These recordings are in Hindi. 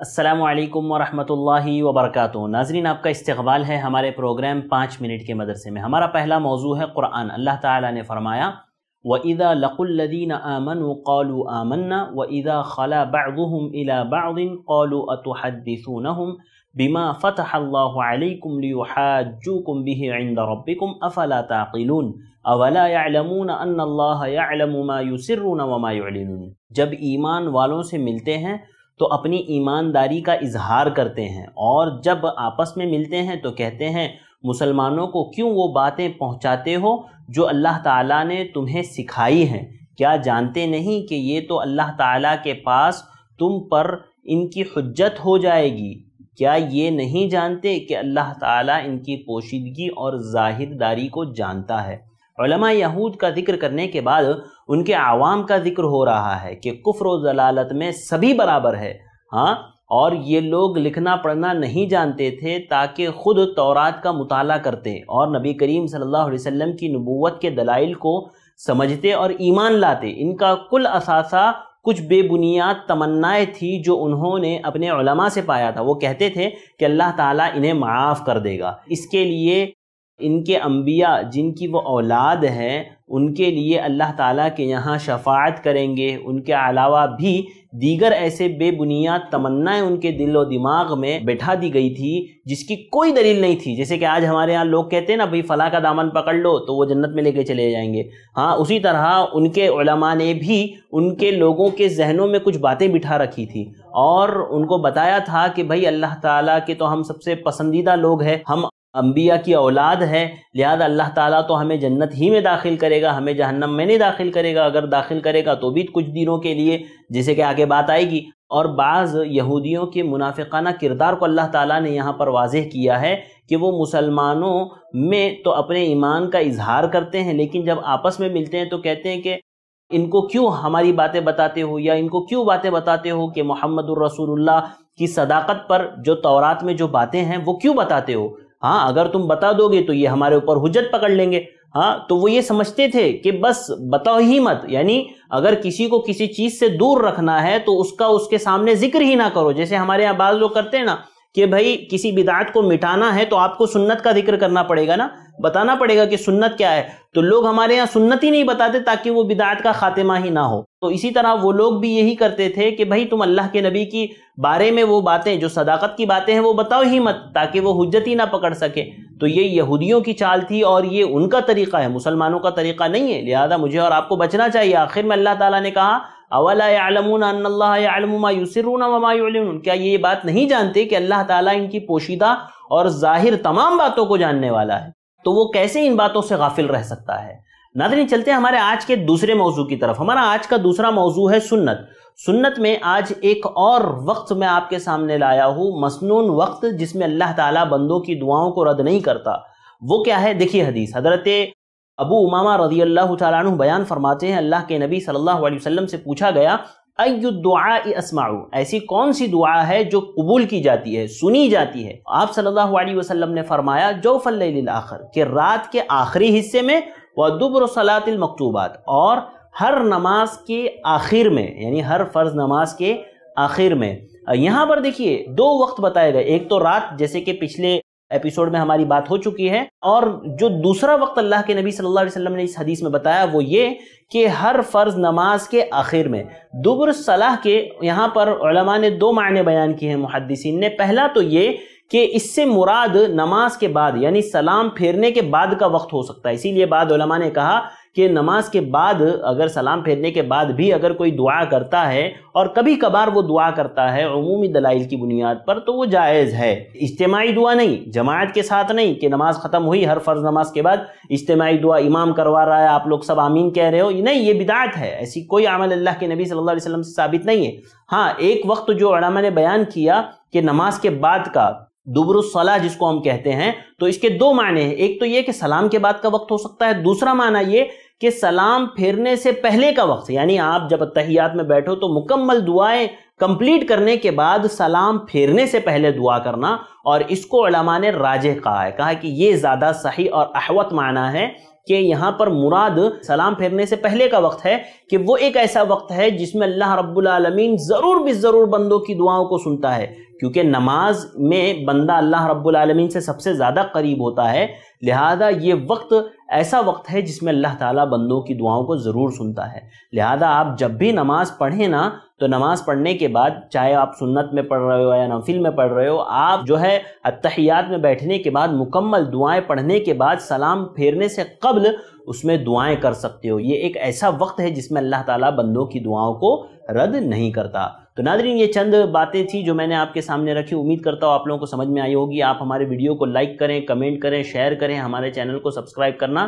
असलकम वरहमल वबरक नाजरीन आपका इस्तबाल है हमारे प्रोग्राम पाँच मिनट के मदरसे में हमारा पहला मौजू है क़ुरान अल्लाह ताला ने फरमाया व इदा लकुल्लदीन आमन कौलु आमन्ना व इदा खला बादम इला बादिन कौलु अतहदसूनहम बिमा फ़तहल्लाकुम बिहिंद रबिकुम अफ़ला ताक़िलून अवलामून अल्लाम युसरुन वमा जब ईमान वालों से मिलते हैं तो अपनी ईमानदारी का इजहार करते हैं और जब आपस में मिलते हैं तो कहते हैं मुसलमानों को क्यों वो बातें पहुंचाते हो जो अल्लाह ताला ने तुम्हें सिखाई हैं क्या जानते नहीं कि ये तो अल्लाह ताला के पास तुम पर इनकी हजत हो जाएगी क्या ये नहीं जानते कि अल्लाह ताला इनकी पोशीदगी और जाहिरदारी को जानता है यहूद का जिक्र करने के बाद उनके आवाम का जिक्र हो रहा है कि कुफ्र व जलालत में सभी बराबर है हाँ और ये लोग लिखना पढ़ना नहीं जानते थे ताकि ख़ुद तौरात का मुताला करते और नबी करीम सल्लल्लाहु अलैहि वसल्लम की नबूवत के दलाइल को समझते और ईमान लाते इनका कुल असासा कुछ बेबुनियाद तमन्नाएं थी जो उन्होंने अपने उलमा से पाया था वो कहते थे कि अल्लाह ताला इन्हें माफ़ कर देगा इसके लिए इनके अम्बिया जिनकी वो औलाद हैं उनके लिए अल्लाह ताला के यहाँ शफात करेंगे उनके अलावा भी दीगर ऐसे बेबुनियाद तमन्नाएं उनके दिल और दिमाग में बैठा दी गई थी जिसकी कोई दलील नहीं थी जैसे कि आज हमारे यहाँ लोग कहते हैं ना भाई फ़लाँ का दामन पकड़ लो तो वो जन्नत में लेके चले जाएंगे हाँ उसी तरह उनके ने भी उनके लोगों के जहनों में कुछ बातें बिठा रखी थी और उनको बताया था कि भाई अल्लाह ताला के तो हम सबसे पसंदीदा लोग हैं हम अम्बिया की औलाद है लिहाजा अल्लाह ताला तो हमें जन्नत ही में दाखिल करेगा हमें जहन्नम में नहीं दाखिल करेगा अगर दाखिल करेगा तो भी कुछ दिनों के लिए जिसे कि आगे बात आएगी और बाज़ यहूदियों के मुनाफिकाना किरदार को अल्लाह ताला ने यहाँ पर वाजह किया है कि वो मुसलमानों में तो अपने ईमान का इजहार करते हैं लेकिन जब आपस में मिलते हैं तो कहते हैं कि इनको क्यों हमारी बातें बताते हो या इनको क्यों बातें बताते हो कि मोहम्मद रसूलुल्लाह की सदाकत पर जो तौरात में जो बातें हैं वो क्यों बताते हो हाँ अगर तुम बता दोगे तो ये हमारे ऊपर हुजत पकड़ लेंगे हाँ तो वो ये समझते थे कि बस बताओ ही मत यानी अगर किसी को किसी चीज से दूर रखना है तो उसका उसके सामने जिक्र ही ना करो जैसे हमारे यहाँ बाज लोग करते हैं ना कि भाई किसी बिदात को मिटाना है तो आपको सुन्नत का जिक्र करना पड़ेगा ना बताना पड़ेगा कि सुन्नत क्या है तो लोग हमारे यहाँ सुन्नत ही नहीं बताते ताकि वो बिदात का खात्मा ही ना हो तो इसी तरह वो लोग भी यही करते थे कि भाई तुम अल्लाह के नबी की बारे में वो बातें जो सदाकत की बातें हैं वो बताओ ही मत ताकि वो हजत ही ना पकड़ सके तो ये यहूदियों की चाल थी और ये उनका तरीका है मुसलमानों का तरीका नहीं है लिहाजा मुझे और आपको बचना चाहिए आखिर में अल्लाह ताला ने कहा अवलामून क्या ये बात नहीं जानते कि अल्लाह ताला इनकी पोशीदा और जाहिर तमाम बातों को जानने वाला है तो वो कैसे इन बातों से गाफिल रह सकता है नादरी चलते हमारे आज के दूसरे मौजू की तरफ हमारा आज का दूसरा मौजू है सुन्नत सुन्नत में आज एक और वक्त मैं आपके सामने लाया हूँ मसनून वक्त जिसमें अल्लाह ताला बंदों की दुआओं को रद्द नहीं करता वो क्या है देखिए हदीस हजरत अबू उमामा रजी अल्लाह तु बयान फरमाते हैं अल्लाह के नबी सल्लल्लाहु अलैहि वसल्लम से पूछा गया अयुद्दुआ असमाऊ ऐसी कौन सी दुआ है जो कबूल की जाती है सुनी जाती है आप सल्लल्लाहु अलैहि वसल्लम ने फरमाया जोफल आखिर के रात के आखिरी हिस्से में व सलातिल मकतूबात और हर नमाज के आखिर में यानी हर फ़र्ज नमाज के आखिर में यहाँ पर देखिए दो वक्त बताए गए एक तो रात जैसे कि पिछले एपिसोड में हमारी बात हो चुकी है और जो दूसरा वक्त अल्लाह के नबी सल्लल्लाहु अलैहि वसल्लम ने इस हदीस में बताया वो ये कि हर फ़र्ज नमाज के आखिर में दुबर सलाह के यहाँ पर ने दो मायने बयान किए हैं मुहदसिन ने पहला तो ये कि इससे मुराद नमाज के बाद यानी सलाम फेरने के बाद का वक्त हो सकता है इसीलिए बाद उलमा ने कहा कि नमाज के बाद अगर सलाम फेरने के बाद भी अगर कोई दुआ करता है और कभी कभार वो दुआ करता है अमूमी दलाइल की बुनियाद पर तो वो जायज़ है इज्तमाही दुआ नहीं जमात के साथ नहीं कि नमाज ख़त्म हुई हर फ़र्ज़ नमाज के बाद इज्तमाही दुआ इमाम करवा रहा है आप लोग सब आमीन कह रहे हो नहीं ये बिदात है ऐसी कोई आमल अल्लाह के नबी सल्ला वसम से साबित नहीं है हाँ एक वक्त जो अड़ामा ने बयान किया कि नमाज के बाद का सलाह जिसको हम कहते हैं तो इसके दो माने हैं एक तो ये कि सलाम के बाद का वक्त हो सकता है दूसरा माना ये कि सलाम फेरने से पहले का वक्त यानी आप जब तहियात में बैठो तो मुकम्मल दुआएं कंप्लीट करने के बाद सलाम फेरने से पहले दुआ करना और इसको अलामा ने राजे कहा है कहा कि ये ज़्यादा सही और अहवत माना है कि यहाँ पर मुराद सलाम फेरने से पहले का वक्त है कि वो एक ऐसा वक्त है जिसमें अल्लाह रब्बुल रबालमीन ज़रूर भी ज़रूर बंदों की दुआओं को सुनता है क्योंकि नमाज में बंदा अल्लाह रब्बुल आलमीन से सबसे ज़्यादा करीब होता है लिहाजा ये वक्त ऐसा वक्त है जिसमें अल्लाह ताला बंदों की दुआओं को ज़रूर सुनता है लिहाजा आप जब भी नमाज़ पढ़ें ना तो नमाज़ पढ़ने के बाद चाहे आप सुन्नत में पढ़ रहे हो या नफिल में पढ़ रहे हो आप जो है अतहियात में बैठने के बाद मुकम्मल दुआएं पढ़ने के बाद सलाम फेरने से कबल उसमें दुआएं कर सकते हो ये एक ऐसा वक्त है जिसमें अल्लाह ताला बंदों की दुआओं को रद्द नहीं करता तो नादरीन ये चंद बातें थी जो मैंने आपके सामने रखी उम्मीद करता हूँ आप लोगों को समझ में आई होगी आप हमारे वीडियो को लाइक करें कमेंट करें शेयर करें हमारे चैनल को सब्सक्राइब करना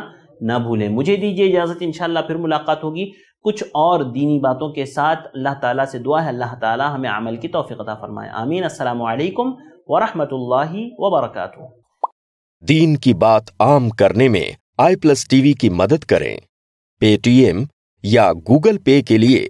ना भूलें मुझे दीजिए इजाज़त इंशाल्लाह फिर मुलाकात होगी कुछ और दीनी बातों के साथ अल्लाह ताला से दुआ है अल्लाह ताला हमें अमल की तोफ़ीक़ता फ़रमाए आमीन असलकम वरहमल वबरक दीन की बात आम करने में आई प्लस टीवी की मदद करें पेटीएम या गूगल पे के लिए